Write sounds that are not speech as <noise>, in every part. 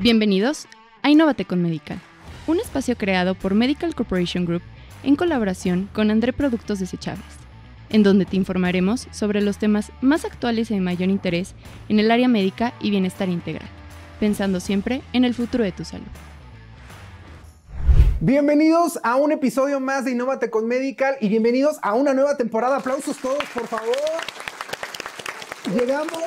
Bienvenidos a Innovate con Medical, un espacio creado por Medical Corporation Group en colaboración con André Productos Desechables, en donde te informaremos sobre los temas más actuales y de mayor interés en el área médica y bienestar integral, pensando siempre en el futuro de tu salud. Bienvenidos a un episodio más de Innovate con Medical y bienvenidos a una nueva temporada. Aplausos todos, por favor. Llegamos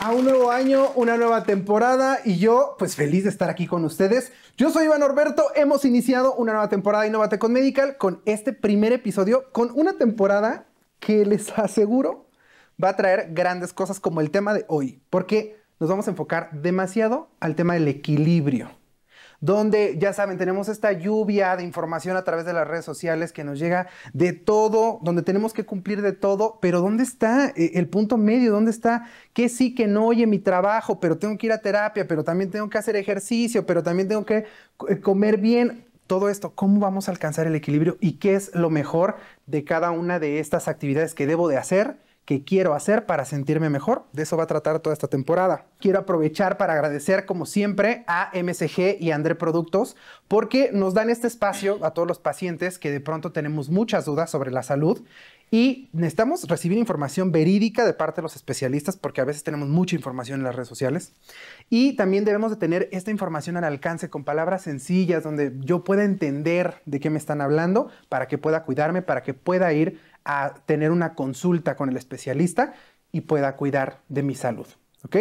a un nuevo año, una nueva temporada y yo pues feliz de estar aquí con ustedes. Yo soy Iván Orberto, hemos iniciado una nueva temporada de Innovate con Medical con este primer episodio, con una temporada que les <laughs> aseguro va a traer grandes cosas como el tema de hoy, porque nos vamos a enfocar demasiado al tema del equilibrio donde ya saben, tenemos esta lluvia de información a través de las redes sociales que nos llega de todo, donde tenemos que cumplir de todo, pero ¿dónde está eh, el punto medio? ¿Dónde está que sí, que no, oye, mi trabajo, pero tengo que ir a terapia, pero también tengo que hacer ejercicio, pero también tengo que eh, comer bien? Todo esto, ¿cómo vamos a alcanzar el equilibrio y qué es lo mejor de cada una de estas actividades que debo de hacer? que quiero hacer para sentirme mejor. De eso va a tratar toda esta temporada. Quiero aprovechar para agradecer, como siempre, a MSG y André Productos porque nos dan este espacio a todos los pacientes que de pronto tenemos muchas dudas sobre la salud y necesitamos recibir información verídica de parte de los especialistas porque a veces tenemos mucha información en las redes sociales. Y también debemos de tener esta información al alcance con palabras sencillas donde yo pueda entender de qué me están hablando para que pueda cuidarme, para que pueda ir a tener una consulta con el especialista y pueda cuidar de mi salud. ¿Ok?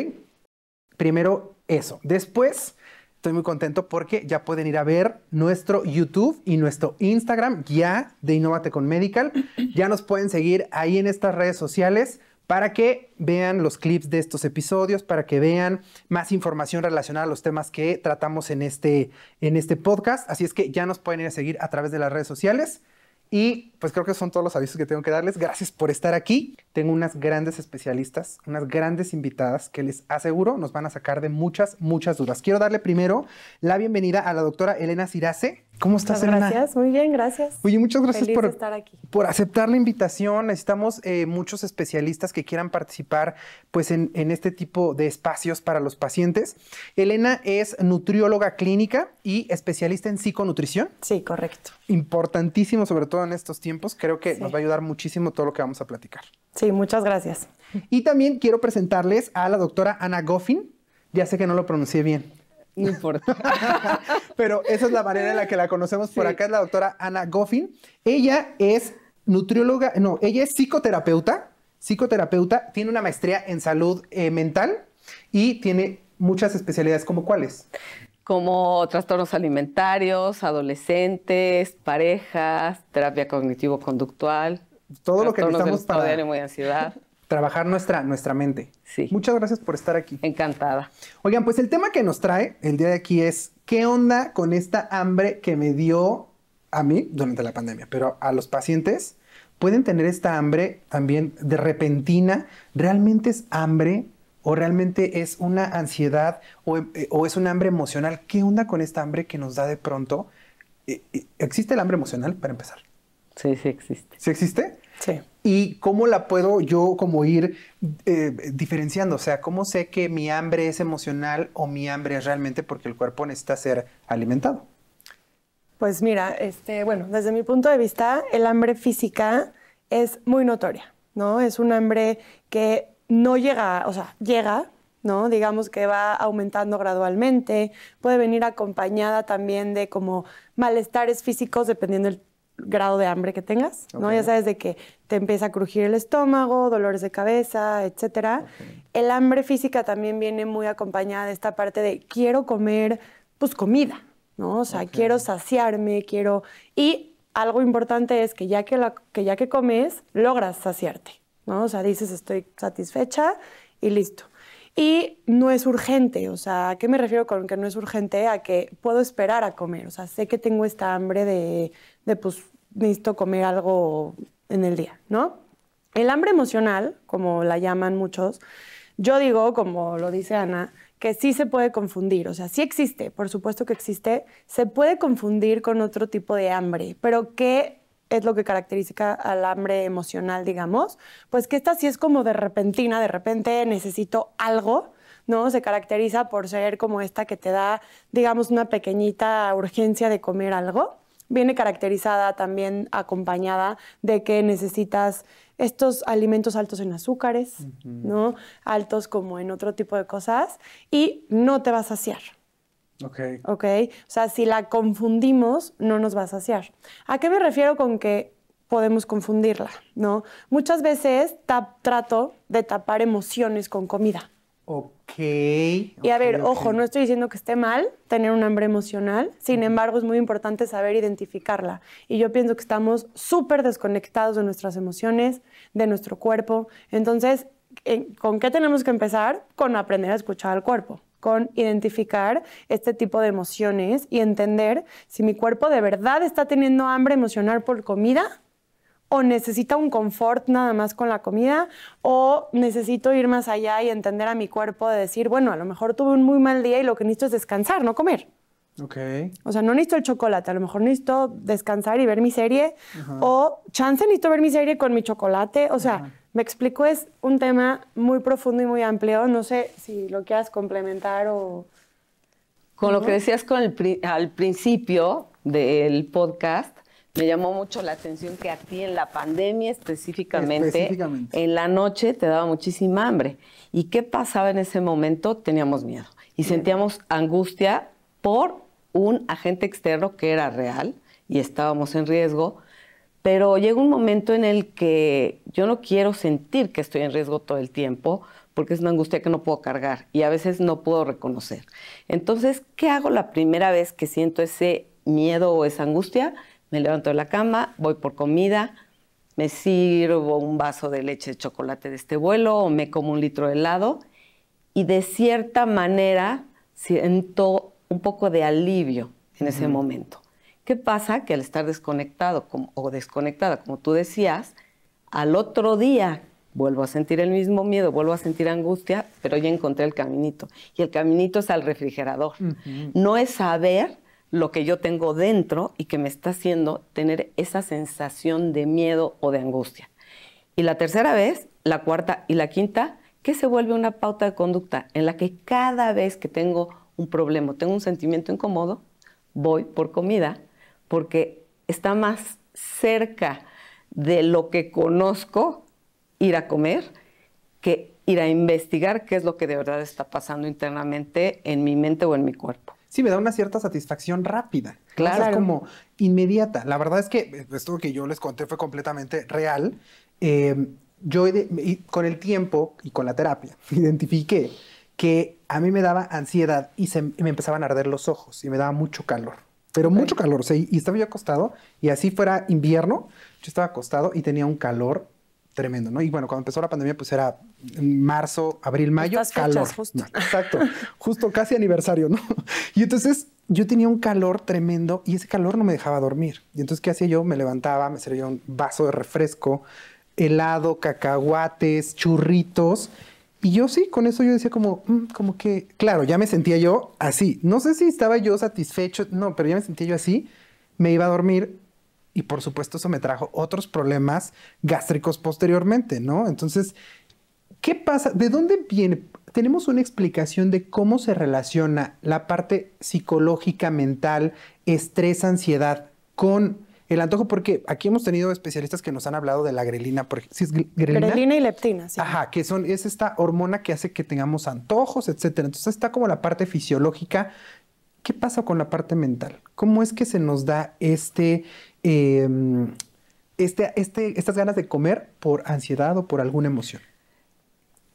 Primero eso. Después, estoy muy contento porque ya pueden ir a ver nuestro YouTube y nuestro Instagram ya de Innovate con Medical. Ya nos pueden seguir ahí en estas redes sociales para que vean los clips de estos episodios, para que vean más información relacionada a los temas que tratamos en este, en este podcast. Así es que ya nos pueden ir a seguir a través de las redes sociales. Y pues creo que son todos los avisos que tengo que darles. Gracias por estar aquí. Tengo unas grandes especialistas, unas grandes invitadas que les aseguro nos van a sacar de muchas, muchas dudas. Quiero darle primero la bienvenida a la doctora Elena Cirace. ¿Cómo estás, Elena? Gracias, muy bien, gracias. Oye, muchas gracias por estar aquí. por aceptar la invitación. Necesitamos eh, muchos especialistas que quieran participar pues, en, este tipo de espacios para los pacientes. Elena es nutrióloga clínica y especialista en psiconutrición. Sí, correcto. Importantísimo, sobre todo en estos tiempos. Creo que nos va a ayudar muchísimo todo lo que vamos a platicar. Sí, muchas gracias. Y también quiero presentarles a la doctora Ana Goffin. Ya sé que no lo pronuncié bien no importa. <laughs> Pero esa es la manera en la que la conocemos por acá, es la doctora Ana Goffin. Ella es nutrióloga, no, ella es psicoterapeuta, psicoterapeuta, tiene una maestría en salud eh, mental y tiene muchas especialidades como cuáles. Como trastornos alimentarios, adolescentes, parejas, terapia cognitivo-conductual. Todo lo que necesitamos para... De ansiedad trabajar nuestra, nuestra mente. Sí. Muchas gracias por estar aquí. Encantada. Oigan, pues el tema que nos trae el día de aquí es qué onda con esta hambre que me dio a mí durante la pandemia, pero a los pacientes pueden tener esta hambre también de repentina. ¿Realmente es hambre o realmente es una ansiedad o, eh, es un hambre emocional? ¿Qué onda con esta hambre que nos da de pronto? Eh, eh, ¿Existe el hambre emocional para empezar? Sí, sí existe. ¿Sí existe? Sí y cómo la puedo yo como ir eh, diferenciando, o sea, cómo sé que mi hambre es emocional o mi hambre es realmente porque el cuerpo necesita ser alimentado. Pues mira, este, bueno, desde mi punto de vista, el hambre física es muy notoria, ¿no? Es un hambre que no llega, o sea, llega, ¿no? Digamos que va aumentando gradualmente, puede venir acompañada también de como malestares físicos dependiendo del grado de hambre que tengas, ¿no? Ya sabes de que te empieza a crujir el estómago, dolores de cabeza, etcétera. El hambre física también viene muy acompañada de esta parte de quiero comer, pues comida, ¿no? O sea, quiero saciarme, quiero... Y algo importante es que ya que, que ya que comes, logras saciarte, ¿no? O sea, dices estoy satisfecha y listo. Y no es urgente, o sea, ¿a qué me refiero con que no es urgente? A que puedo esperar a comer, o sea, sé que tengo esta hambre de, de pues, necesito comer algo en el día, ¿no? El hambre emocional, como la llaman muchos, yo digo, como lo dice Ana, que sí se puede confundir, o sea, sí existe, por supuesto que existe, se puede confundir con otro tipo de hambre, pero ¿qué es lo que caracteriza al hambre emocional, digamos? Pues que esta sí es como de repentina, de repente necesito algo, ¿no? Se caracteriza por ser como esta que te da, digamos, una pequeñita urgencia de comer algo viene caracterizada también acompañada de que necesitas estos alimentos altos en azúcares, ¿no? Altos como en otro tipo de cosas y no te va a saciar. Ok. Ok. O sea, si la confundimos, no nos va a saciar. ¿A qué me refiero con que podemos confundirla, no? Muchas veces trato de tapar emociones con comida. Ok. y a ver, ojo, no estoy diciendo que esté mal tener un hambre emocional, sin embargo es muy importante saber identificarla. Y yo pienso que estamos súper desconectados de nuestras emociones, de nuestro cuerpo. Entonces, eh, ¿con qué tenemos que empezar? Con aprender a escuchar al cuerpo con identificar este tipo de emociones y entender si mi cuerpo de verdad está teniendo hambre emocional por comida o necesita un confort nada más con la comida, o necesito ir más allá y entender a mi cuerpo de decir, bueno, a lo mejor tuve un muy mal día y lo que necesito es descansar, no comer. Ok. O sea, no necesito el chocolate, a lo mejor necesito descansar y ver mi serie, o chance necesito ver mi serie con mi chocolate, o sea... Me explico, es un tema muy profundo y muy amplio. No sé si lo quieras complementar o... Con lo que decías con al principio del podcast, me llamó mucho la atención que a ti en la pandemia específicamente, en la noche te daba muchísima hambre. ¿Y qué pasaba en ese momento? Teníamos miedo y sentíamos angustia por un agente externo que era real y estábamos en riesgo. Pero llega un momento en el que yo no quiero sentir que estoy en riesgo todo el tiempo porque es una angustia que no puedo cargar y a veces no puedo reconocer. Entonces, ¿qué hago la primera vez que siento ese miedo o esa angustia? Me levanto de la cama, voy por comida, me sirvo un vaso de leche de chocolate de este vuelo o me como un litro de helado y de cierta manera siento un poco de alivio en ese momento. ¿Qué pasa? Que al estar desconectado o desconectada, como tú decías, al otro día vuelvo a sentir el mismo miedo, vuelvo a sentir angustia, pero ya encontré el caminito. Y el caminito es al refrigerador. No es saber lo que yo tengo dentro y que me está haciendo tener esa sensación de miedo o de angustia. Y la tercera vez, la cuarta y la quinta, que se vuelve una pauta de conducta en la que cada vez que tengo un problema, tengo un sentimiento incómodo, voy por comida porque está más cerca de lo que conozco ir a comer que ir a investigar qué es lo que de verdad está pasando internamente en mi mente o en mi cuerpo sí me da una cierta satisfacción rápida. Es como inmediata. La verdad es que esto que yo les conté fue completamente real. Eh, yo con el tiempo y con la terapia <laughs> identifiqué que a mí me daba ansiedad y se, me empezaban a arder los ojos y me daba mucho calor, pero mucho calor. O y, estaba yo acostado y así fuera invierno, yo estaba acostado y tenía un calor tremendo, ¿no? Y bueno, cuando empezó la pandemia, pues era marzo, abril, mayo, Estas calor. Fechas, justo. <laughs> exacto, justo casi aniversario, ¿no? Y entonces yo tenía un calor tremendo y ese calor no me dejaba dormir. Y entonces, ¿qué hacía yo? Me levantaba, me servía un vaso de refresco, helado, cacahuates, churritos. Y yo sí, con eso yo decía como, mm, como que, claro, ya me sentía yo así. No sé si estaba yo satisfecho, no, pero ya me sentía yo así. Me iba a dormir y por supuesto eso me trajo otros problemas gástricos posteriormente, ¿no? Entonces, ¿qué pasa? ¿De dónde viene? Tenemos una explicación de cómo se relaciona la parte psicológica, mental, estrés, ansiedad con el antojo, porque aquí hemos tenido especialistas que nos han hablado de la grelina, por ¿sí grelina? y leptina, sí. Ajá, que son, es esta hormona que hace que tengamos antojos, etcétera. Entonces está como la parte fisiológica ¿Qué pasa con la parte mental? ¿Cómo es que se nos da este, em, este, este, estas ganas de comer por ansiedad o por alguna emoción?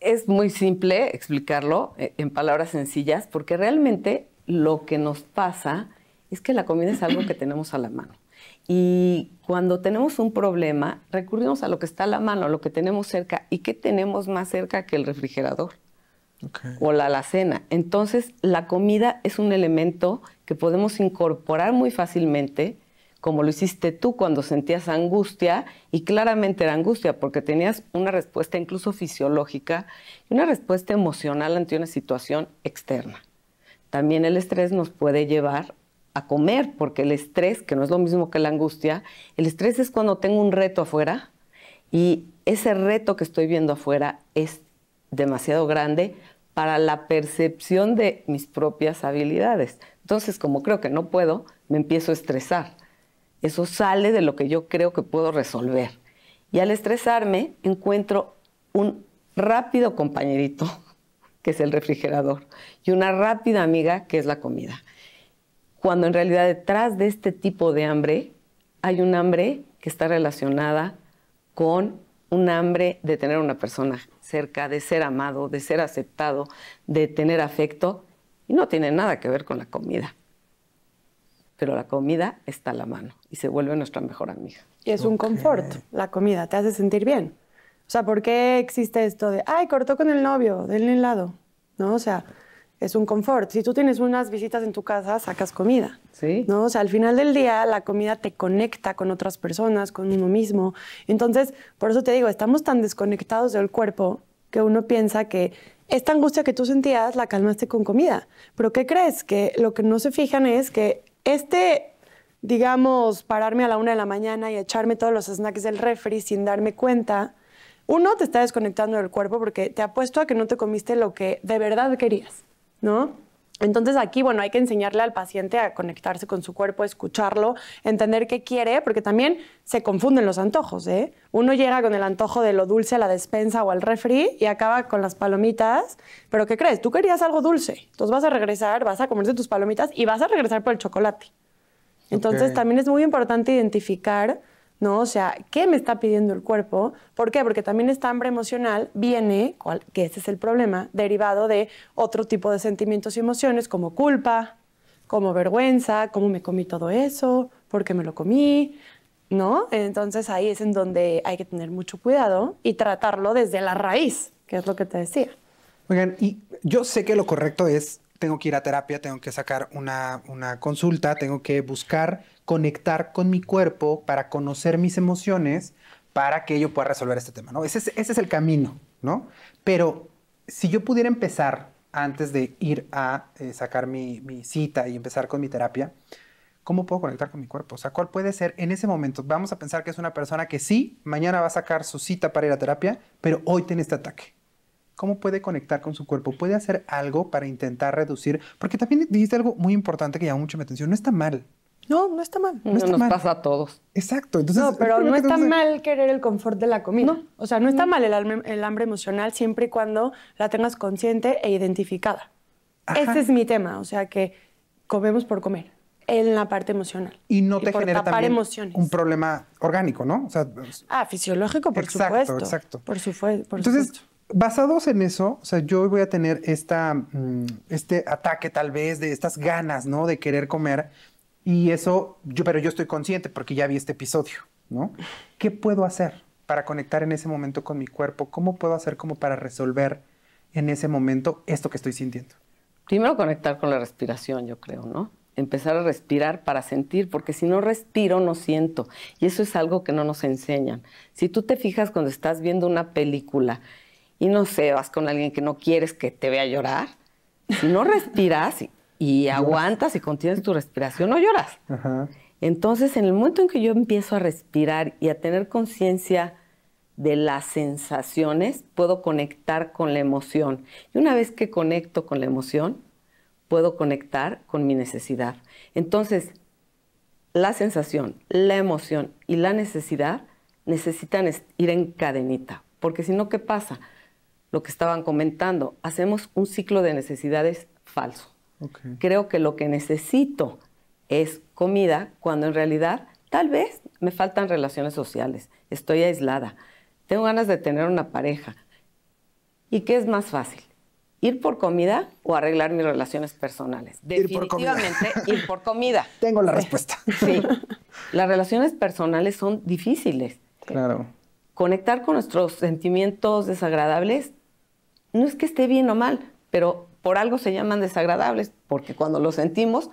Es muy simple explicarlo eh, en palabras sencillas, porque realmente lo que nos pasa es que la comida es algo que tenemos a la mano. Y cuando tenemos un problema, recurrimos a lo que está a la mano, a lo que tenemos cerca. ¿Y qué tenemos más cerca que el refrigerador? o la alacena. Entonces, la comida es un elemento que podemos incorporar muy fácilmente, como lo hiciste tú cuando sentías angustia, y claramente era angustia, porque tenías una respuesta incluso fisiológica y una respuesta emocional ante una situación externa. También el estrés nos puede llevar a comer, porque el estrés, que no es lo mismo que la angustia, el estrés es cuando tengo un reto afuera y ese reto que estoy viendo afuera es demasiado grande para la percepción de mis propias habilidades. Entonces, como creo que no puedo, me empiezo a estresar. Eso sale de lo que yo creo que puedo resolver. Y al estresarme, encuentro un rápido compañerito, <laughs> que es el refrigerador, y una rápida amiga, que es la comida. Cuando en realidad detrás de este tipo de hambre hay un hambre que está relacionada con un hambre de tener una persona cerca, de ser amado, de ser aceptado, de tener afecto, y no tiene nada que ver con la comida. Pero la comida está a la mano y se vuelve nuestra mejor amiga. Y es un confort, la comida, te hace sentir bien. O sea, ¿por qué existe esto de, ay, cortó con el novio, denle helado? ¿No? O sea, es un confort. Si tú tienes unas visitas en tu casa, sacas comida. Sí. ¿no? O sea, al final del día la comida te conecta con otras personas, con uno mismo. Entonces, por eso te digo, estamos tan desconectados del cuerpo que uno piensa que esta angustia que tú sentías la calmaste con comida. Pero ¿qué crees? Que lo que no se fijan es que este digamos, pararme a la una de la mañana y echarme todos los snacks del refri sin darme cuenta, uno, te está desconectando del cuerpo porque te apuesto a que no te comiste lo que de verdad querías. ¿no? Entonces aquí, bueno, hay que enseñarle al paciente a conectarse con su cuerpo, escucharlo, entender qué quiere, porque también se confunden los antojos, ¿eh? Uno llega con el antojo de lo dulce a la despensa o al refri y acaba con las palomitas, pero ¿qué crees? Tú querías algo dulce, entonces vas a regresar, vas a comerse tus palomitas y vas a regresar por el chocolate. Entonces también es muy importante identificar ¿no? O sea, ¿qué me está pidiendo el cuerpo? ¿Por qué? Porque también esta hambre emocional viene, que ese es el problema, derivado de otro tipo de sentimientos y emociones como culpa, como vergüenza, cómo me comí todo eso, por qué me lo comí, ¿no? Entonces ahí es en donde hay que tener mucho cuidado y tratarlo desde la raíz, que es lo que te decía. Oigan, y yo sé que lo correcto es tengo que ir a terapia, tengo que sacar una, consulta, tengo que buscar conectar con mi cuerpo para conocer mis emociones para que yo pueda resolver este tema, ¿no? Ese es, el camino, ¿no? Pero si yo pudiera empezar antes de ir a eh, sacar mi, mi, cita y empezar con mi terapia, ¿cómo puedo conectar con mi cuerpo? O sea, ¿cuál puede ser en ese momento? Vamos a pensar que es una persona que sí, mañana va a sacar su cita para ir a terapia, pero hoy tiene este ataque cómo puede conectar con su cuerpo, puede hacer algo para intentar reducir, porque también dijiste algo muy importante que llamó mucho mi atención, no está mal. No, no está mal. No, nos pasa a todos. Exacto. Entonces, no, pero no está mal querer el confort de la comida. O sea, no está mal el, hambre, el hambre emocional siempre y cuando la tengas consciente e identificada. Ese es mi tema, o sea, que comemos por comer en la parte emocional. Y no te genera también un problema orgánico, ¿no? O sea, ah, fisiológico, por supuesto. Exacto, Por, supuesto, por Entonces, basados en eso, o sea, yo voy a tener esta, mm, este ataque tal vez de estas ganas, ¿no? De querer comer. Y eso, yo, pero yo estoy consciente porque ya vi este episodio, ¿no? ¿Qué puedo hacer para conectar en ese momento con mi cuerpo? ¿Cómo puedo hacer como para resolver en ese momento esto que estoy sintiendo? Primero conectar con la respiración, yo creo, ¿no? Empezar a respirar para sentir, porque si no respiro no siento. Y eso es algo que no nos enseñan. Si tú te fijas cuando estás viendo una película y no sé, vas con alguien que no quieres que te vea llorar, si no respiras y, aguantas y contienes tu respiración, no lloras. Entonces, en el momento en que yo empiezo a respirar y a tener conciencia de las sensaciones, puedo conectar con la emoción. Y una vez que conecto con la emoción, puedo conectar con mi necesidad. Entonces, la sensación, la emoción y la necesidad necesitan ir en cadenita, porque si no, ¿qué pasa? lo que estaban comentando, hacemos un ciclo de necesidades falso. Creo que lo que necesito es comida cuando en realidad tal vez me faltan relaciones sociales, estoy aislada, tengo ganas de tener una pareja. ¿Y qué es más fácil? ¿Ir por comida o arreglar mis relaciones personales? Definitivamente ir por comida. <laughs> Ir por comida. Tengo la respuesta. <laughs> Sí. Las relaciones personales son difíciles. Claro. Conectar con nuestros sentimientos desagradables no es que esté bien o mal, pero por algo se llaman desagradables, porque cuando lo sentimos,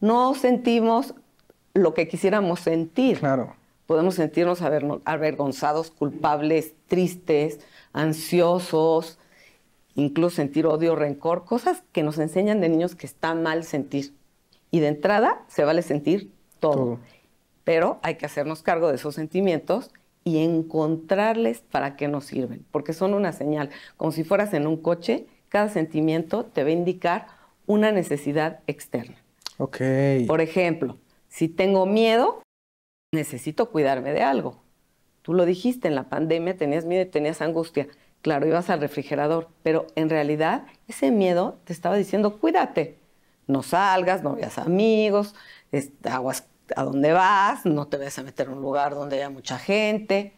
no sentimos lo que quisiéramos sentir. Claro. Podemos sentirnos avergonzados, culpables, tristes, ansiosos, incluso sentir odio, rencor, cosas que nos enseñan de niños que está mal sentir. Y de entrada se vale sentir todo. todo. Pero hay que hacernos cargo de esos sentimientos y encontrarles para qué nos sirven, porque son una señal. Como si fueras en un coche, cada sentimiento te va a indicar una necesidad externa. Ok. Por ejemplo, si tengo miedo, necesito cuidarme de algo. Tú lo dijiste, en la pandemia tenías miedo y tenías angustia. Claro, ibas al refrigerador, pero en realidad ese miedo te estaba diciendo, cuídate, no salgas, no veas amigos, aguas a dónde vas, no te vayas a meter en un lugar donde haya mucha gente.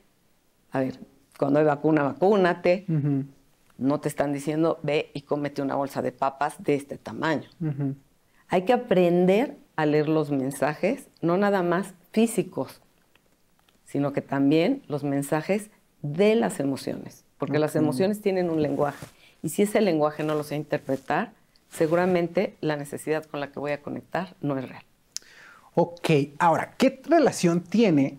A ver, cuando hay vacuna, vacúnate. No te están diciendo, ve y cómete una bolsa de papas de este tamaño. Hay que aprender a leer los mensajes, no nada más físicos, sino que también los mensajes de las emociones, porque las emociones tienen un lenguaje. Y si ese lenguaje no lo sé interpretar, seguramente la necesidad con la que voy a conectar no es real. Ok, ahora, ¿qué relación tiene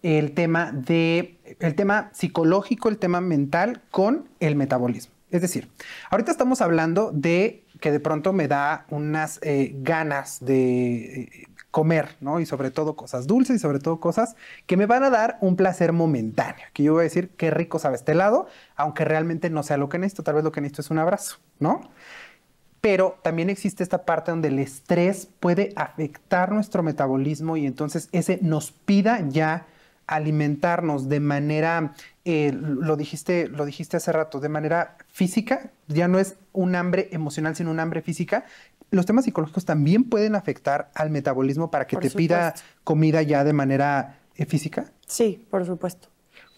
el tema, de, el tema psicológico, el tema mental con el metabolismo? Es decir, ahorita estamos hablando de que de pronto me da unas eh, ganas de eh, comer, ¿no? Y sobre todo cosas dulces y sobre todo cosas que me van a dar un placer momentáneo. Que yo voy a decir, qué rico sabe este lado, aunque realmente no sea lo que necesito, tal vez lo que necesito es un abrazo, ¿no? pero también existe esta parte donde el estrés puede afectar nuestro metabolismo y entonces ese nos pida ya alimentarnos de manera, eh, lo, dijiste, lo dijiste hace rato, de manera física, ya no es un hambre emocional, sino un hambre física. Los temas psicológicos también pueden afectar al metabolismo para que te pida comida ya de manera eh, física. Sí, por supuesto.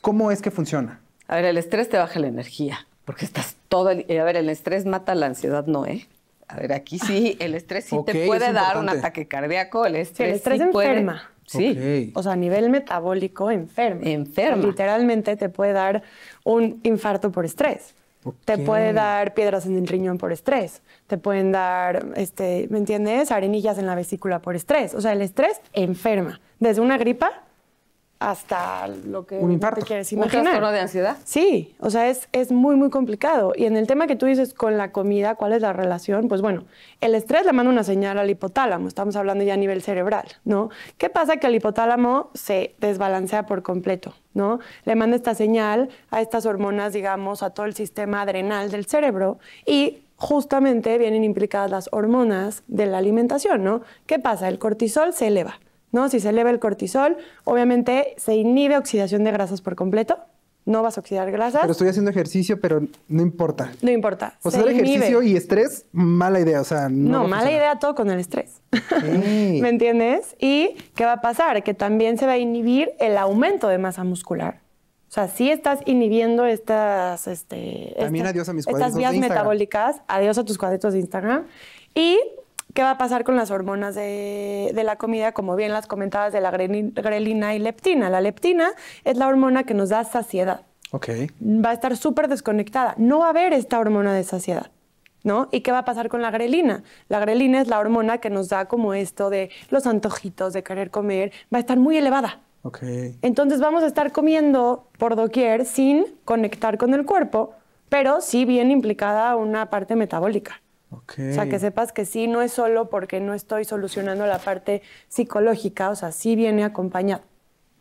¿Cómo es que funciona? A ver, el estrés te baja la energía, porque estás todo... a ver, el estrés mata la ansiedad, no, ¿eh? A ver, aquí sí, el estrés sí te puede dar un ataque cardíaco, el estrés, el estrés enferma. Sí. O sea, a nivel metabólico enferma. Enferma. Literalmente te puede dar un infarto por estrés. Te puede dar piedras en el riñón por estrés. Te pueden dar, este, ¿me entiendes? Arenillas en la vesícula por estrés. O sea, el estrés enferma. Desde una gripa hasta lo que un te quieres imaginar. ¿Un trastorno de ansiedad? Sí, o sea, es, es muy, muy complicado. Y en el tema que tú dices con la comida, ¿cuál es la relación? Pues bueno, el estrés le manda una señal al hipotálamo, estamos hablando ya a nivel cerebral, ¿no? ¿Qué pasa? Que el hipotálamo se desbalancea por completo, ¿no? Le manda esta señal a estas hormonas, digamos, a todo el sistema adrenal del cerebro y justamente vienen implicadas las hormonas de la alimentación, ¿no? ¿Qué pasa? El cortisol se eleva ¿no? Si se eleva el cortisol, obviamente se inhibe oxidación de grasas por completo. No vas a oxidar grasas. Pero estoy haciendo ejercicio, pero no importa. No importa. O sea, ejercicio y estrés, mala idea. O sea, no. mala idea todo con el estrés. <laughs> ¿Me entiendes? ¿Y qué va a pasar? Que también se va a inhibir el aumento de masa muscular. O sea, sí estás inhibiendo estas, este, adiós a mis estas vías metabólicas, adiós a tus cuadritos de Instagram. Y ¿Qué va a pasar con las hormonas de, la comida? Como bien las comentabas, de la grelina y leptina. La leptina es la hormona que nos da saciedad. Okay. Va a estar súper desconectada. No va a haber esta hormona de saciedad. ¿No? ¿Y qué va a pasar con la grelina? La grelina es la hormona que nos da como esto de los antojitos, de querer comer, va a estar muy elevada. Okay. Entonces vamos a estar comiendo por doquier sin conectar con el cuerpo, pero sí bien implicada una parte metabólica. O sea, que sepas que sí, no es solo porque no estoy solucionando la parte psicológica, o sea, sí viene acompañado,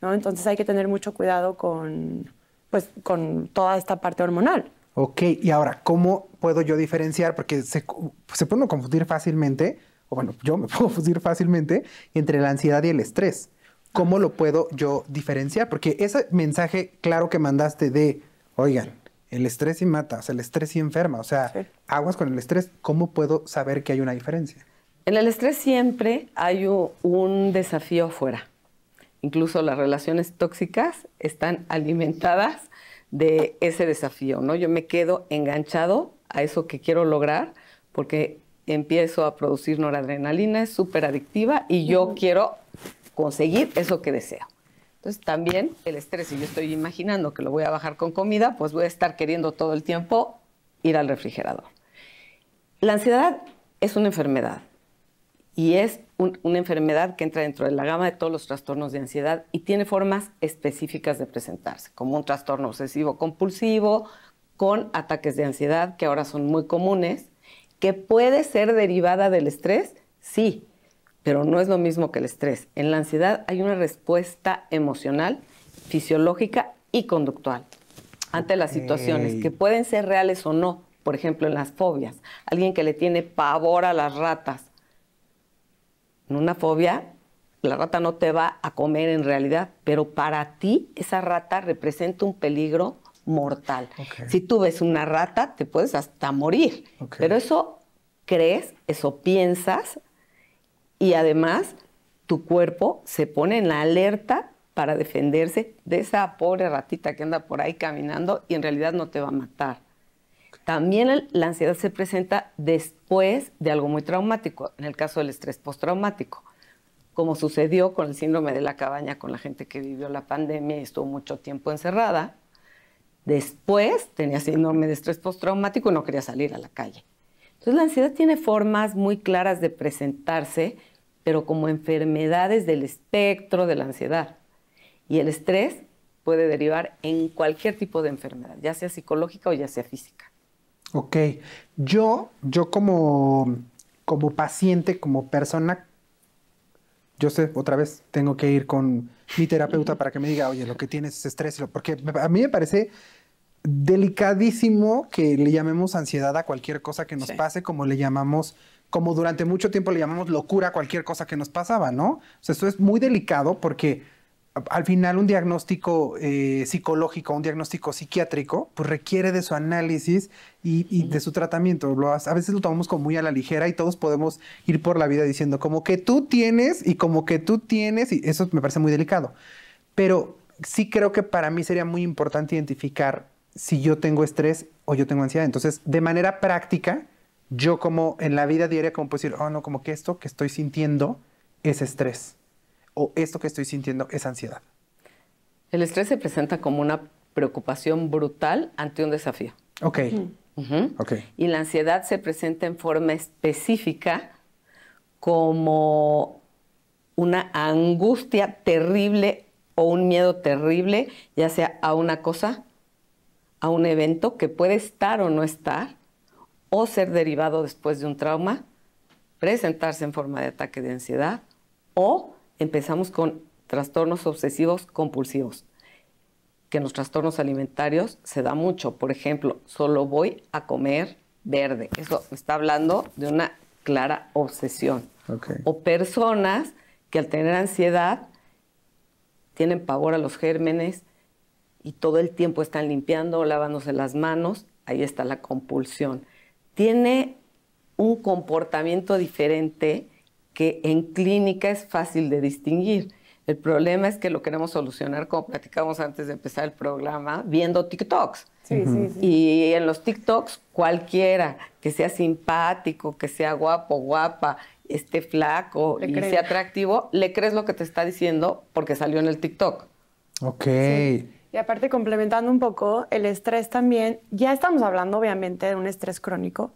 ¿no? Entonces hay que tener mucho cuidado con, pues, con toda esta parte hormonal. Ok, y ahora, ¿cómo puedo yo diferenciar? Porque se, se puede confundir fácilmente, o bueno, yo me <laughs> puedo confundir fácilmente entre la ansiedad y el estrés. ¿Cómo ah. lo puedo yo diferenciar? Porque ese mensaje claro que mandaste de, oigan, el estrés y mata, el estrés y enferma, o sea, aguas con el estrés, ¿cómo puedo saber que hay una diferencia? En el estrés siempre hay un desafío afuera. Incluso las relaciones tóxicas están alimentadas de ese desafío, ¿no? Yo me quedo enganchado a eso que quiero lograr porque empiezo a producir noradrenalina, es súper adictiva y yo quiero conseguir eso que deseo. Entonces también el estrés, si yo estoy imaginando que lo voy a bajar con comida, pues voy a estar queriendo todo el tiempo ir al refrigerador. La ansiedad es una enfermedad y es una enfermedad que entra dentro de la gama de todos los trastornos de ansiedad y tiene formas específicas de presentarse, como un trastorno obsesivo compulsivo, con ataques de ansiedad que ahora son muy comunes, que puede ser derivada del estrés, sí, pero no es lo mismo que el estrés. En la ansiedad hay una respuesta emocional, fisiológica y conductual ante las situaciones, que pueden ser reales o no. Por ejemplo, en las fobias, alguien que le tiene pavor a las ratas. En una fobia, la rata no te va a comer en realidad, pero para ti esa rata representa un peligro mortal. Si tú ves una rata, te puedes hasta morir. Pero eso crees, eso piensas y además tu cuerpo se pone en la alerta para defenderse de esa pobre ratita que anda por ahí caminando y en realidad no te va a matar. También la ansiedad se presenta después de algo muy traumático, en el caso del estrés postraumático, como sucedió con el síndrome de la cabaña con la gente que vivió la pandemia y estuvo mucho tiempo encerrada. Después tenía ese de estrés postraumático y no quería salir a la calle. Entonces la ansiedad tiene formas muy claras de presentarse, pero como enfermedades del espectro de la ansiedad. Y el estrés puede derivar en cualquier tipo de enfermedad, ya sea psicológica o ya sea física. Ok, yo, yo como, como paciente, como persona, yo sé, otra vez tengo que ir con mi terapeuta para que me diga, oye, lo que tienes es estrés, porque a mí me parece delicadísimo que le llamemos ansiedad a cualquier cosa que nos pase, como le llamamos, como durante mucho tiempo le llamamos locura a cualquier cosa que nos pasaba, ¿no? O es muy delicado porque al final un diagnóstico eh, psicológico, un diagnóstico psiquiátrico, pues requiere de su análisis y, de su tratamiento. a veces lo tomamos como muy a la ligera y todos podemos ir por la vida diciendo como que tú tienes y como que tú tienes, y eso me parece muy delicado. Pero sí creo que para mí sería muy importante identificar si yo tengo estrés o yo tengo ansiedad. Entonces, de manera práctica, yo como en la vida diaria, como puedo decir, oh no, como que esto que estoy sintiendo es estrés o esto que estoy sintiendo es ansiedad. El estrés se presenta como una preocupación brutal ante un desafío. Ok. Y la ansiedad se presenta en forma específica como una angustia terrible o un miedo terrible, ya sea a una cosa a un evento que puede estar o no estar, o ser derivado después de un trauma, presentarse en forma de ataque de ansiedad, o empezamos con trastornos obsesivos compulsivos, que en los trastornos alimentarios se da mucho. Por ejemplo, solo voy a comer verde. Eso está hablando de una clara obsesión. O personas que al tener ansiedad tienen pavor a los gérmenes, y todo el tiempo están limpiando, lavándose las manos, ahí está la compulsión. Tiene un comportamiento diferente que en clínica es fácil de distinguir. El problema es que lo queremos solucionar, como platicamos antes de empezar el programa, viendo TikToks. Sí, Y en los TikToks, cualquiera que sea simpático, que sea guapo, guapa, esté flaco y sea atractivo, le crees lo que te está diciendo porque salió en el TikTok. Ok. Y aparte, complementando un poco, el estrés también, ya estamos hablando obviamente de un estrés crónico,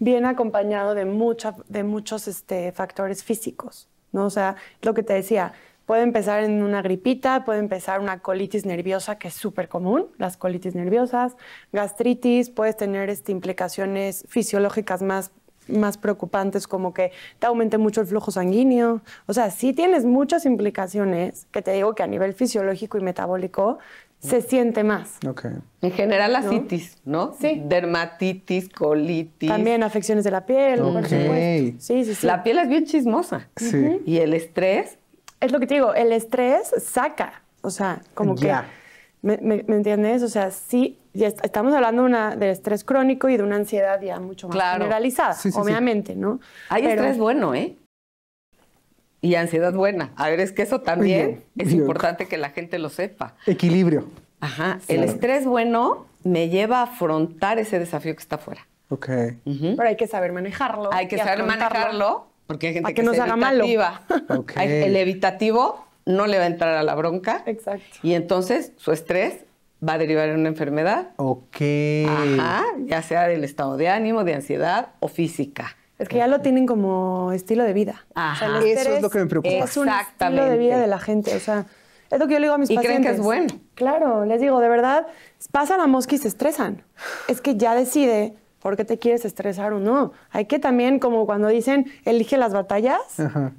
bien acompañado de, mucha, de muchos este, factores físicos, ¿no? O sea, lo que te decía, puede empezar en una gripita, puede empezar una colitis nerviosa, que es súper común, las colitis nerviosas, gastritis, puedes tener este, implicaciones fisiológicas más más preocupantes como que te aumente mucho el flujo sanguíneo. O sea, sí tienes muchas implicaciones que te digo que a nivel fisiológico y metabólico se siente más. En general la citis, ¿no? Sí. Dermatitis, colitis. También afecciones de la piel, Sí, sí, sí. La piel es bien chismosa. Sí. Y el estrés. Es lo que te digo, el estrés saca. O sea, como que. Me, me, entiendes? O sea, sí, estamos hablando una, del estrés crónico y de una ansiedad ya mucho más generalizada, obviamente, ¿no? Hay estrés bueno, ¿eh? y ansiedad buena. A ver, es que eso también es importante que la gente lo sepa. Equilibrio. Ajá. El estrés bueno me lleva a afrontar ese desafío que está afuera. Ok. Pero hay que saber manejarlo. Hay que saber manejarlo porque hay gente que, que, se haga evitativa. malo. <laughs> El evitativo no le va a entrar a la bronca. Exacto. Y entonces su estrés va a derivar en una enfermedad. Ok. Ajá, ya sea del estado de ánimo, de ansiedad o física. Es que ya lo tienen como estilo de vida. Eso es lo que me preocupa. Es un estilo de vida de la gente. O sea, es lo que yo le digo a mis pacientes. Y creen que es bueno. Claro, les digo, de verdad, pasan a mosca y se estresan. Es que ya decide por qué te quieres estresar o no. Hay que también, como cuando dicen, elige las batallas.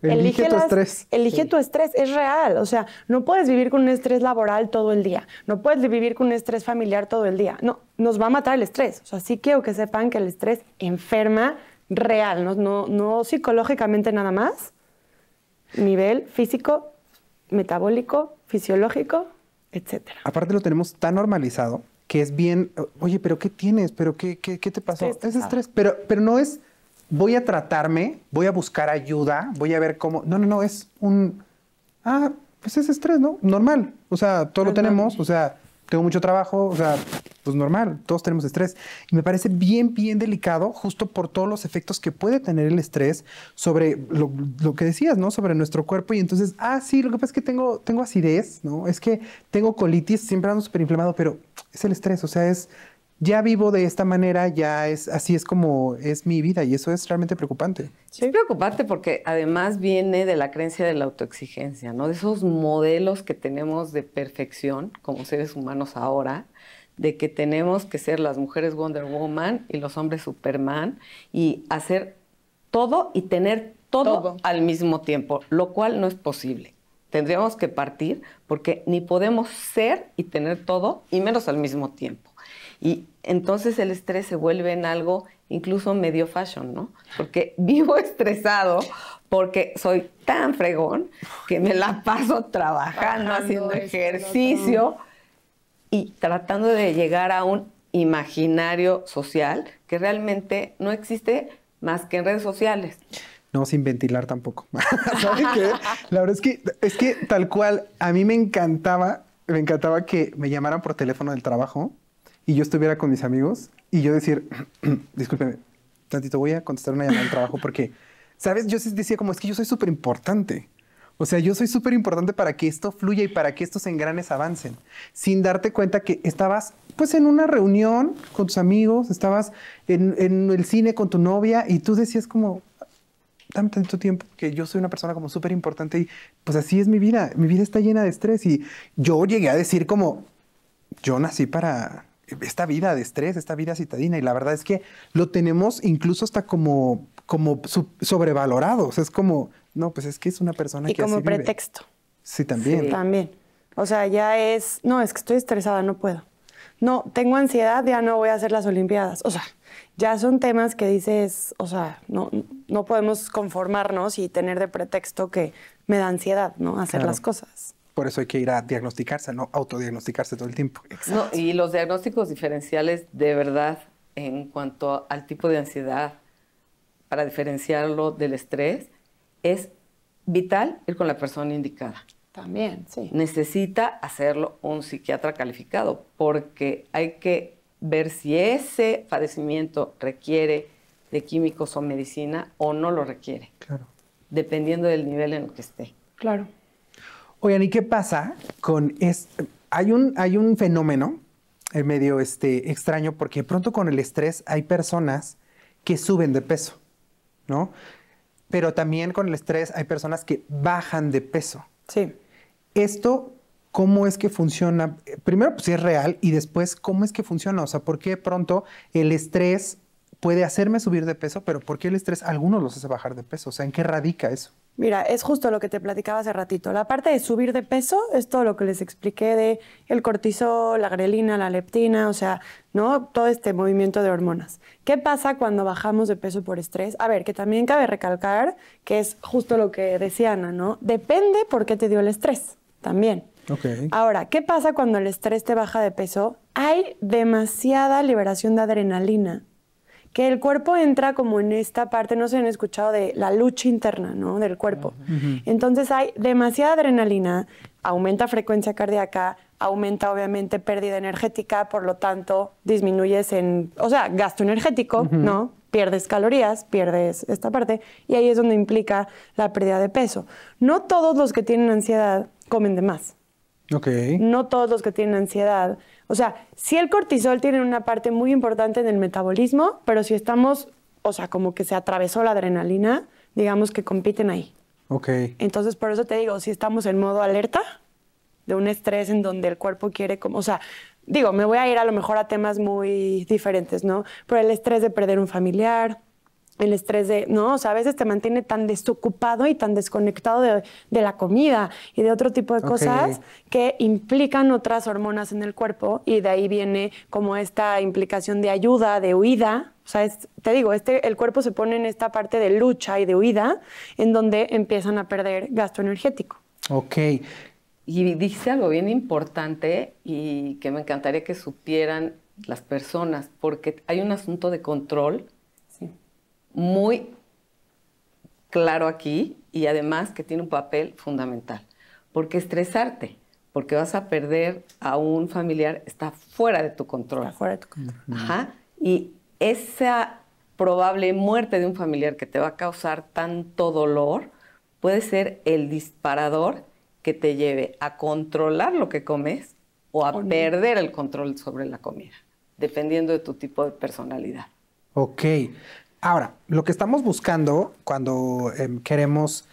Elige, tu estrés. Elige tu estrés, es real. O sea, no puedes vivir con un estrés laboral todo el día. No puedes vivir con un estrés familiar todo el día. No, nos va a matar el estrés. O sea, sí quiero que sepan que el estrés enferma real, no, no, no psicológicamente nada más, nivel físico, metabólico, fisiológico, etc. Aparte lo tenemos tan normalizado que es bien, oye, pero ¿qué tienes? ¿Pero qué, qué, te pasó? es estrés, pero, pero no es voy a tratarme, voy a buscar ayuda, voy a ver cómo. No, no, no, es un. Ah, pues es estrés, ¿no? Normal. O sea, todo lo tenemos. O sea, tengo mucho trabajo, o sea, pues normal, todos tenemos estrés. Y me parece bien, bien delicado, justo por todos los efectos que puede tener el estrés sobre lo, que decías, ¿no? Sobre nuestro cuerpo. Y entonces, ah, sí, lo que pasa es que tengo, tengo acidez, ¿no? Es que tengo colitis, siempre ando súper inflamado, pero es el estrés, o sea, es ya vivo de esta manera, ya es así es como es mi vida y eso es realmente preocupante. Sí. preocupante porque además viene de la creencia de la autoexigencia, ¿no? De esos modelos que tenemos de perfección como seres humanos ahora, de que tenemos que ser las mujeres Wonder Woman y los hombres Superman y hacer todo y tener todo. al mismo tiempo, lo cual no es posible. Tendríamos que partir porque ni podemos ser y tener todo y menos al mismo tiempo. Y entonces el estrés se vuelve en algo incluso medio fashion, ¿no? Porque vivo <laughs> estresado porque soy tan fregón que me la paso trabajando, haciendo este, ejercicio y tratando de llegar a un imaginario social que realmente no existe más que en redes sociales. No, sin ventilar tampoco. <laughs> La verdad es que, es que tal cual, a mí me encantaba, me encantaba que me llamaran por teléfono del trabajo y yo estuviera con mis amigos y yo decir, <clears throat> discúlpeme, tantito voy a contestar una llamada al trabajo porque, ¿sabes? Yo decía como es que yo soy súper importante. O sea, yo soy súper importante para que esto fluya y para que estos engranes avancen, sin darte cuenta que estabas pues en una reunión con tus amigos, estabas en, en el cine con tu novia y tú decías como, dame tanto tiempo, que yo soy una persona como súper importante y pues así es mi vida, mi vida está llena de estrés y yo llegué a decir como, yo nací para esta vida de estrés, esta vida citadina, y la verdad es que lo tenemos incluso hasta como, como sobrevalorado. es como, no, pues es que es una persona y que... Y como pretexto. Sí, también. también. O sea, ya es, no, es que estoy estresada, no puedo. No, tengo ansiedad, ya no voy a hacer las Olimpiadas. O sea, ya son temas que dices, o sea, no, no podemos conformarnos y tener de pretexto que me da ansiedad, ¿no? Hacer las cosas. Por eso hay que ir a diagnosticarse, no autodiagnosticarse todo el tiempo. No, y los diagnósticos diferenciales, de verdad, en cuanto al tipo de ansiedad, para diferenciarlo del estrés, es vital ir con la persona indicada. También, sí. Necesita hacerlo un psiquiatra calificado, porque hay que ver si ese padecimiento requiere de químicos o medicina o no lo requiere. Claro. Dependiendo del nivel en el que esté. Claro. Oigan, ¿y qué pasa con esto? Hay un, hay un fenómeno eh, medio este, extraño porque pronto con el estrés hay personas que suben de peso, ¿no? Pero también con el estrés hay personas que bajan de peso. Sí. Esto, ¿cómo es que funciona? Eh, primero, pues si es real y después, ¿cómo es que funciona? O sea, ¿por qué pronto el estrés puede hacerme subir de peso, pero por qué el estrés algunos los hace bajar de peso? O sea, ¿en qué radica eso? Mira, es justo lo que te platicaba hace ratito. La parte de subir de peso es todo lo que les expliqué de el cortisol, la grelina, la leptina, o sea, ¿no? Todo este movimiento de hormonas. ¿Qué pasa cuando bajamos de peso por estrés? A ver, que también cabe recalcar que es justo lo que decía Ana, ¿no? Depende por qué te dio el estrés también. Ahora, ¿qué pasa cuando el estrés te baja de peso? Hay demasiada liberación de adrenalina que el cuerpo entra como en esta parte, no se han escuchado de la lucha interna, ¿no? Del cuerpo. Entonces hay demasiada adrenalina, aumenta frecuencia cardíaca, aumenta obviamente pérdida energética, por lo tanto disminuyes en, o sea, gasto energético, ¿no? Pierdes calorías, pierdes esta parte, y ahí es donde implica la pérdida de peso. No todos los que tienen ansiedad comen de más. No todos los que tienen ansiedad o sea, sí el cortisol tiene una parte muy importante en el metabolismo, pero si estamos, o sea, como que se atravesó la adrenalina, digamos que compiten ahí. Ok. Entonces, por eso te digo, si estamos en modo alerta, de un estrés en donde el cuerpo quiere, como, o sea, digo, me voy a ir a lo mejor a temas muy diferentes, ¿no? Pero el estrés de perder un familiar, el estrés de, no, o sea, a veces te mantiene tan desocupado y tan desconectado de, la comida y de otro tipo de cosas que implican otras hormonas en el cuerpo y de ahí viene como esta implicación de ayuda, de huida. O sea, te digo, este, el cuerpo se pone en esta parte de lucha y de huida en donde empiezan a perder gasto energético. Ok. Y dice algo bien importante y que me encantaría que supieran las personas, porque hay un asunto de control muy claro aquí y además que tiene un papel fundamental. Porque estresarte, porque vas a perder a un familiar, está fuera de tu control. Está fuera de tu control. Ajá. Y esa probable muerte de un familiar que te va a causar tanto dolor puede ser el disparador que te lleve a controlar lo que comes o a perder el control sobre la comida, dependiendo de tu tipo de personalidad. Ok, Ahora, lo que estamos buscando cuando em, queremos,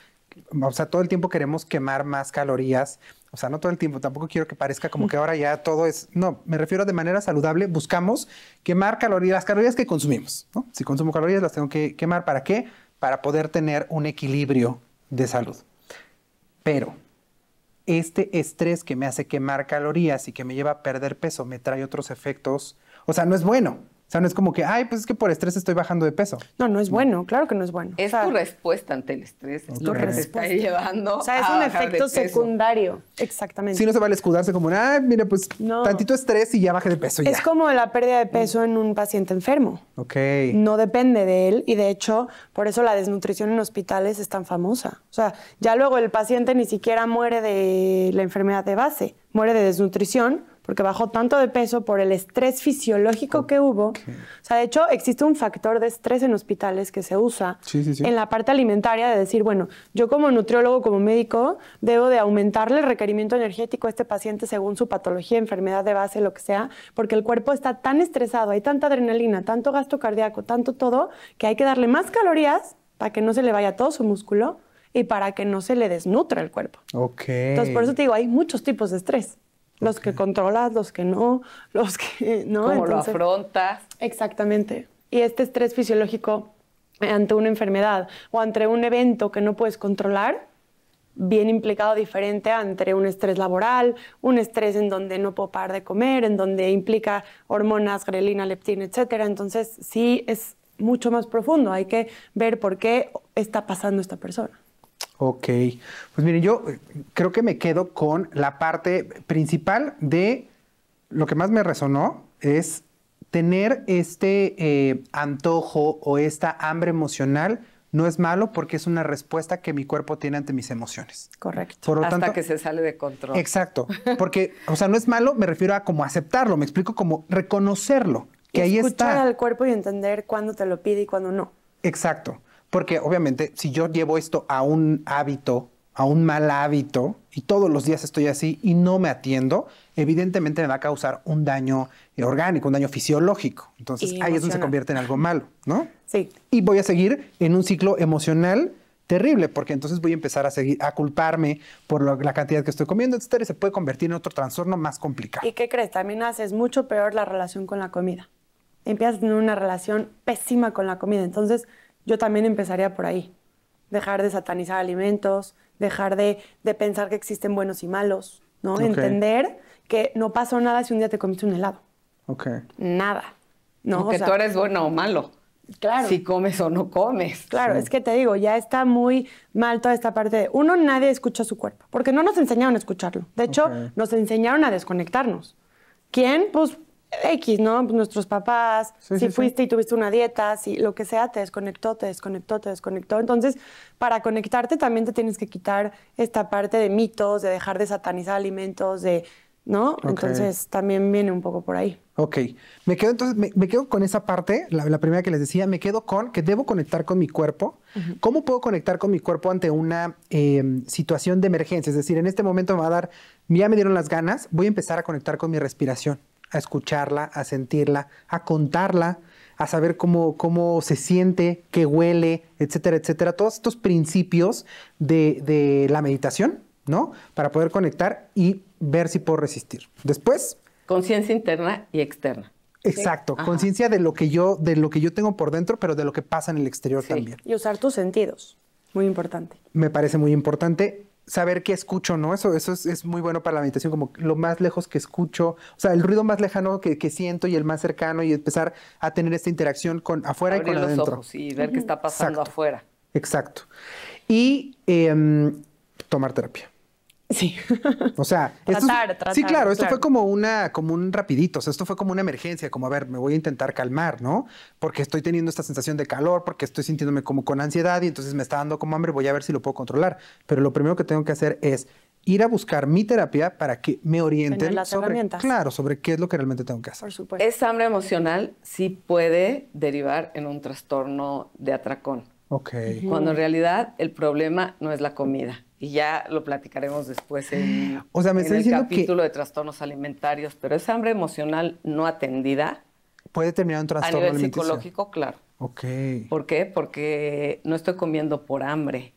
o sea, todo el tiempo queremos quemar más calorías, o sea, no todo el tiempo, tampoco quiero que parezca como que ahora ya todo es, no, me refiero de manera saludable, buscamos quemar calorías, las calorías que consumimos, ¿no? Si consumo calorías las tengo que quemar, ¿para qué? Para poder tener un equilibrio de salud. Pero este estrés que me hace quemar calorías y que me lleva a perder peso me trae otros efectos, o sea, no es bueno. O sea, no es como que, ay, pues es que por estrés estoy bajando de peso. No, no es bueno, claro que no es bueno. Es tu respuesta ante el estrés, es tu lo que te llevando. O sea, es un efecto secundario. Exactamente. Si no se vale escudarse como, ay, mira, pues tantito estrés y ya baje de peso. Es como la pérdida de peso mm. en un paciente enfermo. Ok. No depende de él y de hecho, por eso la desnutrición en hospitales es tan famosa. O sea, ya luego el paciente ni siquiera muere de la enfermedad de base, muere de desnutrición porque bajó tanto de peso por el estrés fisiológico que hubo. O sea, de hecho, existe un factor de estrés en hospitales que se usa en la parte alimentaria de decir, bueno, yo como nutriólogo, como médico, debo de aumentarle el requerimiento energético a este paciente según su patología, enfermedad de base, lo que sea, porque el cuerpo está tan estresado, hay tanta adrenalina, tanto gasto cardíaco, tanto todo, que hay que darle más calorías para que no se le vaya todo su músculo y para que no se le desnutra el cuerpo. Entonces, por eso te digo, hay muchos tipos de estrés los que controlas, los que no, los que no. Como lo afrontas? Exactamente. Y este estrés fisiológico ante una enfermedad o ante un evento que no puedes controlar, bien implicado diferente entre un estrés laboral, un estrés en donde no puedo parar de comer, en donde implica hormonas, grelina, leptina, etc. Entonces, sí es mucho más profundo, hay que ver por qué está pasando esta persona. Ok, pues miren, yo eh, creo que me quedo con la parte principal de lo que más me resonó es tener este eh, antojo o esta hambre emocional no es malo porque es una respuesta que mi cuerpo tiene ante mis emociones. Correcto. Por lo Hasta que se sale de control. Exacto. <laughs> Porque, o sea, no es malo, me refiero a como aceptarlo, me explico como reconocerlo, que ahí está. Escuchar al cuerpo y entender cuándo te lo pide y cuándo no. Exacto. Porque obviamente si yo llevo esto a un hábito, a un mal hábito, y todos los días estoy así y no me atiendo, evidentemente me va a causar un daño eh, orgánico, un daño fisiológico. Entonces ahí es donde se convierte en algo malo, ¿no? Sí. Y voy a seguir en un ciclo emocional terrible, porque entonces voy a empezar a seguir a culparme por la cantidad que estoy comiendo, etcétera, y se puede convertir en otro trastorno más complicado. ¿Y qué crees? También haces mucho peor la relación con la comida. Empiezas en una relación pésima con la comida. Entonces, yo también empezaría por ahí. Dejar de satanizar alimentos, dejar de, pensar que existen buenos y malos, ¿no? Entender que no pasó nada si un día te comiste un helado. Ok. Nada. No, que tú eres bueno o malo. Claro. Si comes o no comes. Claro, es que te digo, ya está muy mal toda esta parte de uno, nadie escucha su cuerpo, porque no nos enseñaron a escucharlo. De hecho, nos enseñaron a desconectarnos. ¿Quién? Pues X, ¿no? Pues nuestros papás, si fuiste y tuviste una dieta, si lo que sea, te desconectó, te desconectó, te desconectó. Entonces, para conectarte también te tienes que quitar esta parte de mitos, de dejar de satanizar alimentos, de, ¿no? Entonces, también viene un poco por ahí. Ok, me quedo entonces, me, quedo con esa parte, la, primera que les decía, me quedo con que debo conectar con mi cuerpo. ¿Cómo puedo conectar con mi cuerpo ante una em, situación de emergencia? Es decir, en este momento me va a dar, ya me dieron las ganas, voy a empezar a conectar con mi respiración a escucharla, a sentirla, a contarla, a saber cómo, cómo se siente, qué huele, etcétera, etcétera. Todos estos principios de, la meditación, ¿no? Para poder conectar y ver si puedo resistir. Después. Conciencia interna y externa. Exacto, conciencia de lo que yo, de lo que yo tengo por dentro, pero de lo que pasa en el exterior también. Y usar tus sentidos. Muy importante. Me parece muy importante saber qué escucho, ¿no? Eso, eso es, muy bueno para la meditación, como lo más lejos que escucho, o sea, el ruido más lejano que, que siento y el más cercano y empezar a tener esta interacción con afuera y con los adentro. Ojos y ver qué está pasando afuera. Exacto. Y em, tomar terapia. Sí. O sea, esto, sí, claro, esto fue como una, como un rapidito, o sea, esto fue como una emergencia, como a ver, me voy a intentar calmar, ¿no? Porque estoy teniendo esta sensación de calor, porque estoy sintiéndome como con ansiedad y entonces me está dando como hambre, voy a ver si lo puedo controlar. Pero lo primero que tengo que hacer es ir a buscar mi terapia para que me orienten sobre, claro, sobre qué es lo que realmente tengo que hacer. Por Esa hambre emocional sí puede derivar en un trastorno de atracón. Ok. Cuando en realidad el problema no es la comida y ya lo platicaremos después en, o el capítulo de trastornos alimentarios, pero esa hambre emocional no atendida puede terminar un trastorno a psicológico, claro. Ok. ¿Por qué? Porque no estoy comiendo por hambre.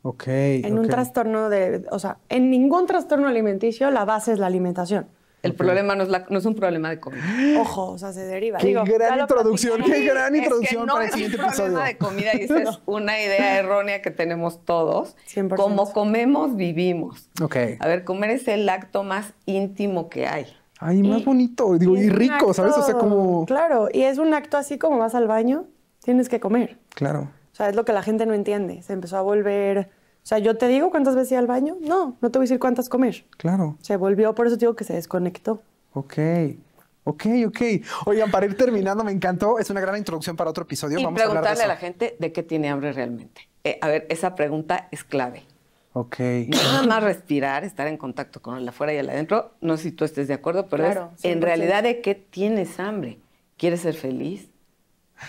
Ok. En un trastorno de, o sea, en ningún trastorno alimenticio la base es la alimentación. El problema no es, un problema de comida. Ojo, o sea, se deriva. Qué gran introducción, qué gran introducción para el siguiente episodio. Es un problema de comida y esa es <laughs> una idea errónea que tenemos todos. Como comemos, vivimos. Ok. A ver, comer es el acto más íntimo que hay. Ay, más bonito, digo, y, rico, ¿sabes? O sea, como... Claro, y es un acto así como vas al baño, tienes que comer. Claro. O sea, es lo que la gente no entiende. Se empezó a volver o sea, yo te digo cuántas veces ir al baño. No, no te voy a decir cuántas comer. Claro. Se volvió, por eso digo que se desconectó. Ok. Ok, ok. Oigan, para ir terminando, me encantó. Es una gran introducción para otro episodio. Vamos preguntarle a, a la gente de qué tiene hambre realmente. Eh, a ver, esa pregunta es clave. Ok. Nada más respirar, estar en contacto con el afuera y el adentro. No sé si tú estés de acuerdo, pero es, en realidad de qué tienes hambre. ¿Quieres ser feliz?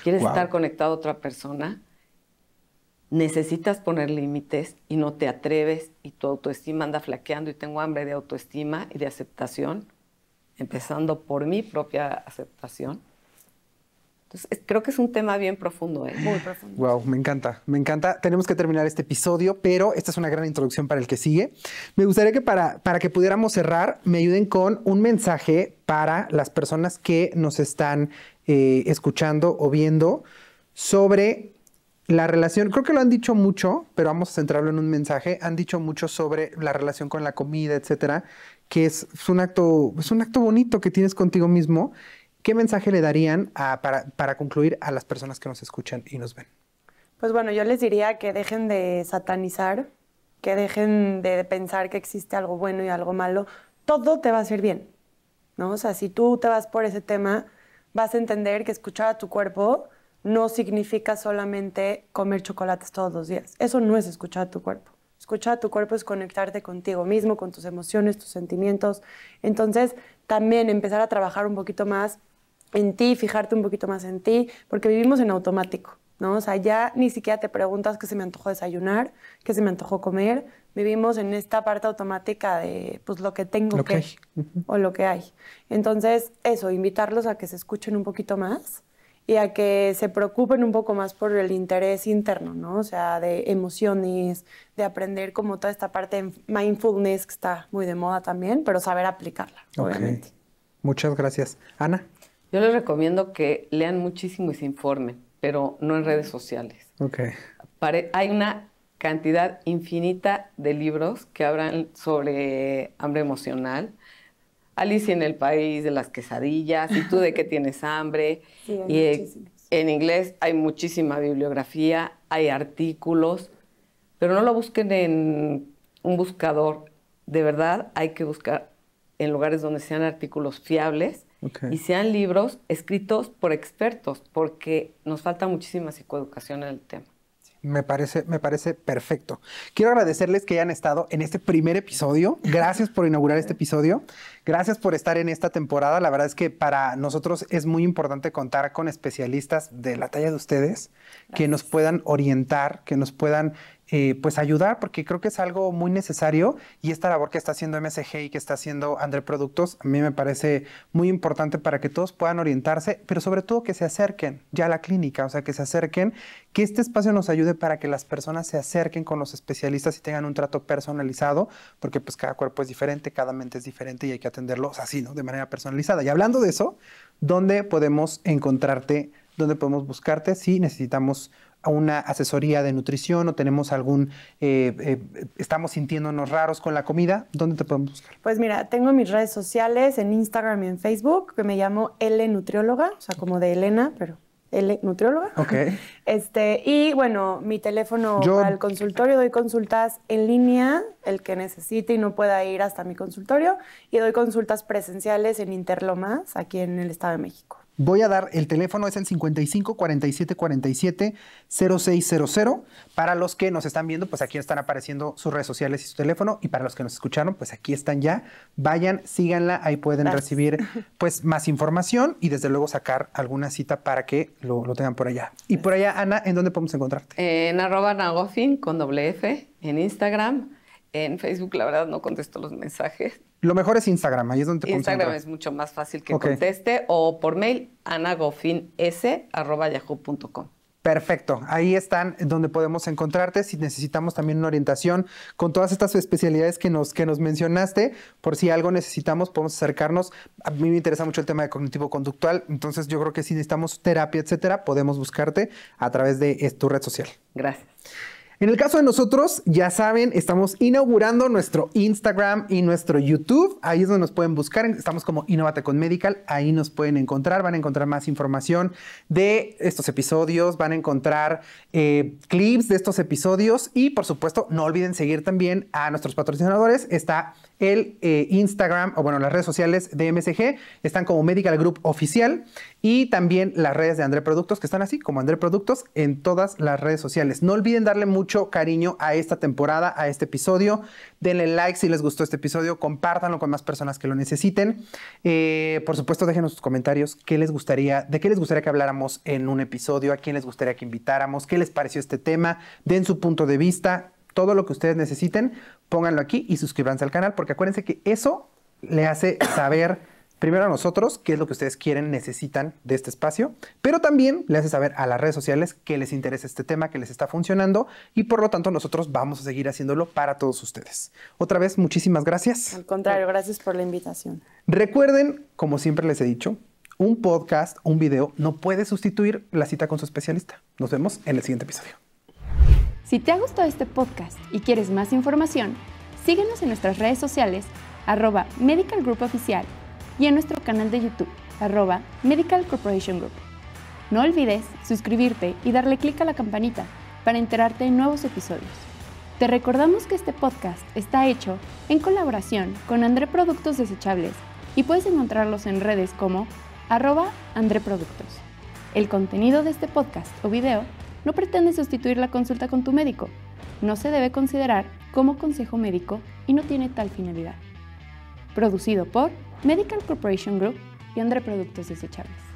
¿Quieres estar conectado a otra persona? necesitas poner límites y no te atreves y tu autoestima anda flaqueando y tengo hambre de autoestima y de aceptación, empezando por mi propia aceptación. Entonces, creo que es un tema bien profundo, ¿eh? muy profundo. Wow, me encanta, me encanta. Tenemos que terminar este episodio, pero esta es una gran introducción para el que sigue. Me gustaría que para, para que pudiéramos cerrar, me ayuden con un mensaje para las personas que nos están eh, escuchando o viendo sobre la relación, creo que lo han dicho mucho, pero vamos a centrarlo en un mensaje, han dicho mucho sobre la relación con la comida, etcétera, que es, un acto, es un acto bonito que tienes contigo mismo. ¿Qué mensaje le darían para, concluir a las personas que nos escuchan y nos ven? Pues bueno, yo les diría que dejen de satanizar, que dejen de pensar que existe algo bueno y algo malo. Todo te va a hacer bien, ¿no? O sea, si tú te vas por ese tema, vas a entender que escuchar a tu cuerpo no significa solamente comer chocolates todos los días. Eso no es escuchar a tu cuerpo. Escuchar a tu cuerpo es conectarte contigo mismo, con tus emociones, tus sentimientos. Entonces, también empezar a trabajar un poquito más en ti, fijarte un poquito más en ti, porque vivimos en automático, ¿no? O sea, ya ni siquiera te preguntas qué se me antojó desayunar, qué se me antojó comer. Vivimos en esta parte automática de, pues, lo que tengo que, o lo que hay. Entonces, eso, invitarlos a que se escuchen un poquito más y a que se preocupen un poco más por el interés interno, ¿no? O sea, de emociones, de aprender como toda esta parte de mindfulness que está muy de moda también, pero saber aplicarla, obviamente. Muchas gracias. Ana. Yo les recomiendo que lean muchísimo y se informen, pero no en redes sociales. Ok. hay una cantidad infinita de libros que hablan sobre hambre emocional, Alicia en el país de las quesadillas y tú de que tienes hambre. <laughs> y eh, en inglés hay muchísima bibliografía, hay artículos, pero no lo busquen en un buscador. De verdad hay que buscar en lugares donde sean artículos fiables y sean libros escritos por expertos, porque nos falta muchísima psicoeducación en el tema. Me parece, me parece perfecto. Quiero agradecerles que hayan estado en este primer episodio. Gracias por inaugurar este episodio. Gracias por estar en esta temporada. La verdad es que para nosotros es muy importante contar con especialistas de la talla de ustedes que nos puedan orientar, que nos puedan eh, pues ayudar, porque creo que es algo muy necesario y esta labor que está haciendo MSG y que está haciendo André Productos, a mí me parece muy importante para que todos puedan orientarse, pero sobre todo que se acerquen ya a la clínica, o sea, que se acerquen, que este espacio nos ayude para que las personas se acerquen con los especialistas y tengan un trato personalizado, porque pues cada cuerpo es diferente, cada mente es diferente y hay que atenderlos así, ¿no? De manera personalizada. Y hablando de eso, ¿dónde podemos encontrarte? ¿Dónde podemos buscarte si necesitamos una asesoría de nutrición o tenemos algún, eh, eh, estamos sintiéndonos raros con la comida, ¿dónde te podemos buscar? Pues mira, tengo mis redes sociales en Instagram y en Facebook, que me llamo L Nutrióloga, o sea, como de Elena, pero L Nutrióloga. Ok. <laughs> Este, y bueno, mi teléfono al para el consultorio, doy consultas en línea, el que necesite y no pueda ir hasta mi consultorio, y doy consultas presenciales en Interlomas, aquí en el Estado de México. Voy a dar, el teléfono es el 55 47 47 0600. Para los que nos están viendo, pues aquí están apareciendo sus redes sociales y su teléfono. Y para los que nos escucharon, pues aquí están ya. Vayan, síganla, ahí pueden recibir <laughs> pues más información y desde luego sacar alguna cita para que lo, lo tengan por allá. Y por allá, Ana, ¿en dónde podemos encontrarte? En arroba nagofin con doble F en Instagram en Facebook, la verdad, no contesto los mensajes. Lo mejor es Instagram, ahí es donde te Instagram es mucho más fácil que conteste o por mail yahoo.com Perfecto, ahí están donde podemos encontrarte. Si necesitamos también una orientación con todas estas especialidades que nos, que nos mencionaste, por si algo necesitamos, podemos acercarnos. A mí me interesa mucho el tema de cognitivo-conductual, entonces yo creo que si necesitamos terapia, etcétera, podemos buscarte a través de eh, tu red social. Gracias. En el caso de nosotros, ya saben, estamos inaugurando nuestro Instagram y nuestro YouTube. Ahí es donde nos pueden buscar. Estamos como Innovate con Medical. Ahí nos pueden encontrar. Van a encontrar más información de estos episodios. Van a encontrar eh, clips de estos episodios. Y por supuesto, no olviden seguir también a nuestros patrocinadores. Está el eh, Instagram, o bueno, las redes sociales de MSG están como Medical Group Oficial y también las redes de André Productos, que están así como André Productos en todas las redes sociales. No olviden darle mucho cariño a esta temporada, a este episodio. Denle like si les gustó este episodio, compártanlo con más personas que lo necesiten. Eh, por supuesto, déjenos sus comentarios qué les gustaría, de qué les gustaría que habláramos en un episodio, a quién les gustaría que invitáramos, qué les pareció este tema, den su punto de vista, todo lo que ustedes necesiten, pónganlo aquí y suscríbanse al canal, porque acuérdense que eso le hace <coughs> saber primero a nosotros qué es lo que ustedes quieren, necesitan de este espacio, pero también le hace saber a las redes sociales que les interesa este tema, que les está funcionando y por lo tanto nosotros vamos a seguir haciéndolo para todos ustedes. Otra vez, muchísimas gracias. Al contrario, gracias por la invitación. Recuerden, como siempre les he dicho, un podcast, un video no puede sustituir la cita con su especialista. Nos vemos en el siguiente episodio. Si te ha gustado este podcast y quieres más información, síguenos en nuestras redes sociales arroba Medical Group Oficial y en nuestro canal de YouTube arroba Medical Corporation Group. No olvides suscribirte y darle clic a la campanita para enterarte de nuevos episodios. Te recordamos que este podcast está hecho en colaboración con André Productos Desechables y puedes encontrarlos en redes como arroba André Productos. El contenido de este podcast o video no pretende sustituir la consulta con tu médico. No se debe considerar como consejo médico y no tiene tal finalidad. Producido por Medical Corporation Group y André Productos Desechables.